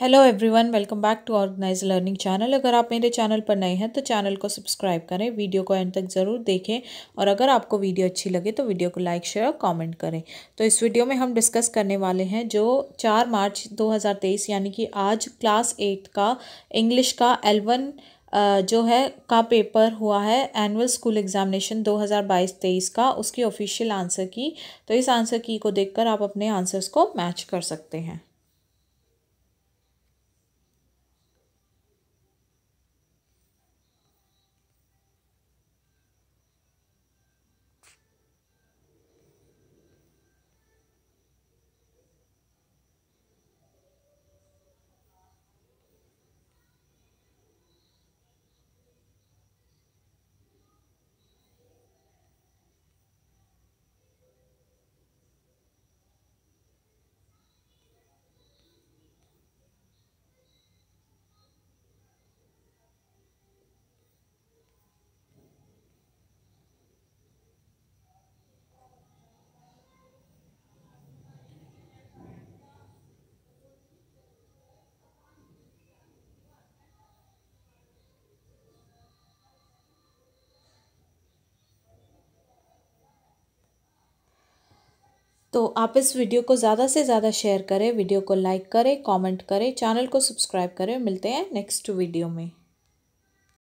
hello everyone welcome back to organize learning channel अगर आप मेरे चैनल पर नए हैं तो चैनल को सब्सक्राइब करें वीडियो को एंड तक ज़रूर देखें और अगर आपको वीडियो अच्छी लगे तो वीडियो को लाइक शेयर और कॉमेंट करें तो इस वीडियो में हम डिस्कस करने वाले हैं जो चार मार्च 2023 यानी कि आज क्लास एट का इंग्लिश का एलवन जो है का पेपर हुआ है एनुअल स्कूल एग्जामिनेशन 2022-23 का उसकी ऑफिशियल आंसर की तो इस आंसर की को देखकर आप अपने आंसर्स को मैच कर सकते हैं तो आप इस वीडियो को ज़्यादा से ज़्यादा शेयर करें वीडियो को लाइक करें कमेंट करें चैनल को सब्सक्राइब करें मिलते हैं नेक्स्ट वीडियो में